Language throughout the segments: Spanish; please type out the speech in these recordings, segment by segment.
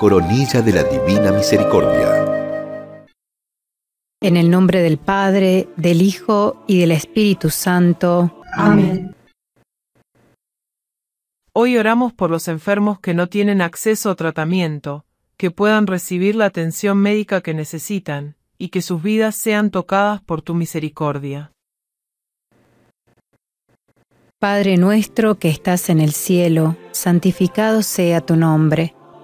coronilla de la Divina Misericordia. En el nombre del Padre, del Hijo y del Espíritu Santo. Amén. Hoy oramos por los enfermos que no tienen acceso a tratamiento, que puedan recibir la atención médica que necesitan, y que sus vidas sean tocadas por tu misericordia. Padre nuestro que estás en el cielo, santificado sea tu nombre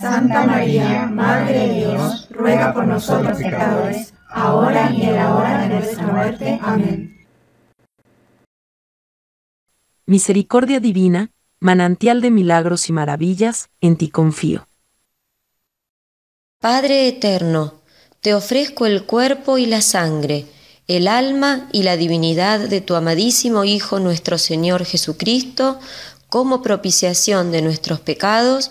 Santa María, Madre de Dios, ruega por nosotros pecadores, ahora y en la hora de nuestra muerte. Amén. Misericordia divina, manantial de milagros y maravillas, en ti confío. Padre eterno, te ofrezco el cuerpo y la sangre, el alma y la divinidad de tu amadísimo Hijo nuestro Señor Jesucristo, como propiciación de nuestros pecados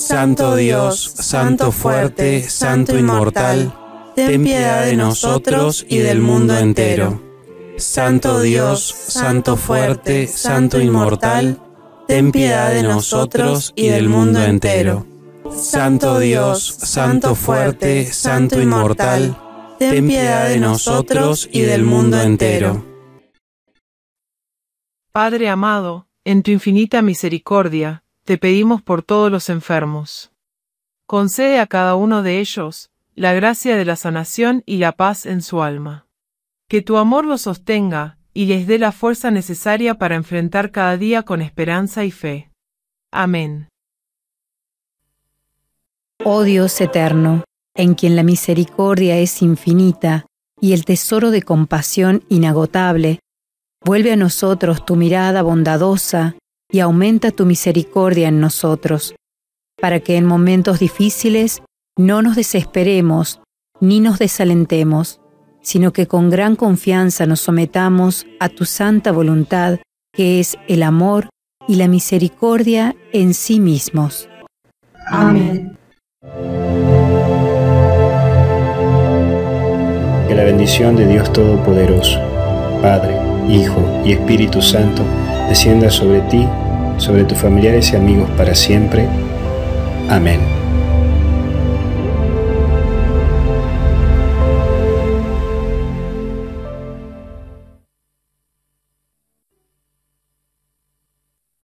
Santo Dios, Santo fuerte, Santo inmortal, ten piedad de nosotros y del mundo entero. Santo Dios, Santo fuerte, Santo inmortal, ten piedad de nosotros y del mundo entero. Santo Dios, Santo fuerte, Santo inmortal, ten piedad de nosotros y del mundo entero. Padre amado, en tu infinita misericordia, te pedimos por todos los enfermos. Concede a cada uno de ellos la gracia de la sanación y la paz en su alma. Que tu amor los sostenga y les dé la fuerza necesaria para enfrentar cada día con esperanza y fe. Amén. Oh Dios eterno, en quien la misericordia es infinita y el tesoro de compasión inagotable, vuelve a nosotros tu mirada bondadosa y aumenta tu misericordia en nosotros, para que en momentos difíciles no nos desesperemos ni nos desalentemos, sino que con gran confianza nos sometamos a tu santa voluntad, que es el amor y la misericordia en sí mismos. Amén. Que la bendición de Dios Todopoderoso, Padre, Hijo y Espíritu Santo, descienda sobre ti, sobre tus familiares y amigos para siempre. Amén.